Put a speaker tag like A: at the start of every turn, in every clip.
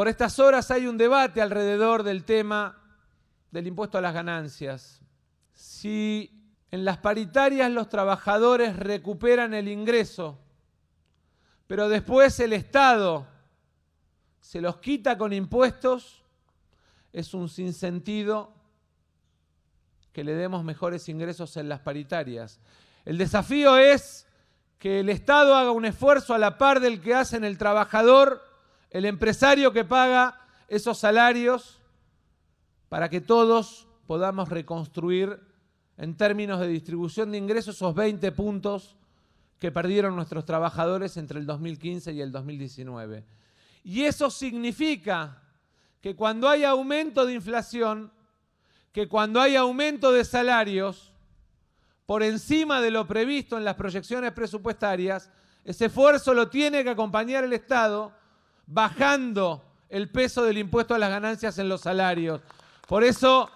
A: Por estas horas hay un debate alrededor del tema del impuesto a las ganancias. Si en las paritarias los trabajadores recuperan el ingreso, pero después el Estado se los quita con impuestos, es un sinsentido que le demos mejores ingresos en las paritarias. El desafío es que el Estado haga un esfuerzo a la par del que hacen el trabajador el empresario que paga esos salarios para que todos podamos reconstruir en términos de distribución de ingresos esos 20 puntos que perdieron nuestros trabajadores entre el 2015 y el 2019. Y eso significa que cuando hay aumento de inflación, que cuando hay aumento de salarios, por encima de lo previsto en las proyecciones presupuestarias, ese esfuerzo lo tiene que acompañar el Estado bajando el peso del impuesto a las ganancias en los salarios. Por eso,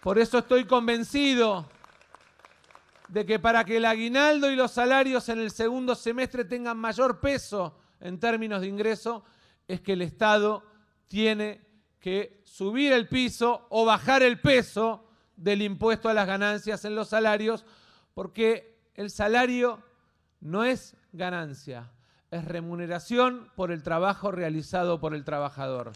A: por eso estoy convencido de que para que el aguinaldo y los salarios en el segundo semestre tengan mayor peso en términos de ingreso, es que el Estado tiene que subir el piso o bajar el peso del impuesto a las ganancias en los salarios, porque el salario no es ganancia, es remuneración por el trabajo realizado por el trabajador.